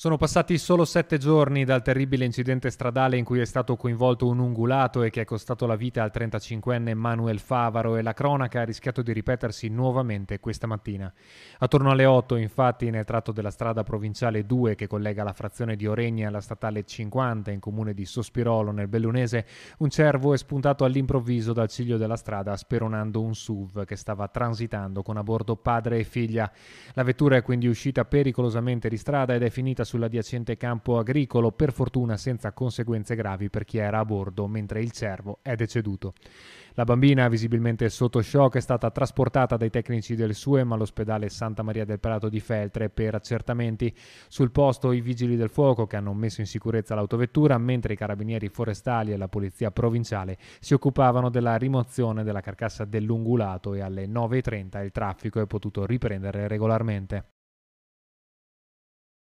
Sono passati solo sette giorni dal terribile incidente stradale in cui è stato coinvolto un ungulato e che è costato la vita al 35enne Manuel Favaro e la cronaca ha rischiato di ripetersi nuovamente questa mattina. Attorno alle 8, infatti, nel tratto della strada provinciale 2 che collega la frazione di Oregna alla statale 50 in comune di Sospirolo nel Bellunese, un cervo è spuntato all'improvviso dal ciglio della strada speronando un SUV che stava transitando con a bordo padre e figlia. La vettura è quindi uscita pericolosamente di strada ed è finita sull'adiacente campo agricolo, per fortuna senza conseguenze gravi per chi era a bordo, mentre il cervo è deceduto. La bambina, visibilmente sotto shock, è stata trasportata dai tecnici del SUEM all'ospedale Santa Maria del Prato di Feltre per accertamenti. Sul posto i vigili del fuoco che hanno messo in sicurezza l'autovettura, mentre i carabinieri forestali e la polizia provinciale si occupavano della rimozione della carcassa dell'ungulato e alle 9.30 il traffico è potuto riprendere regolarmente.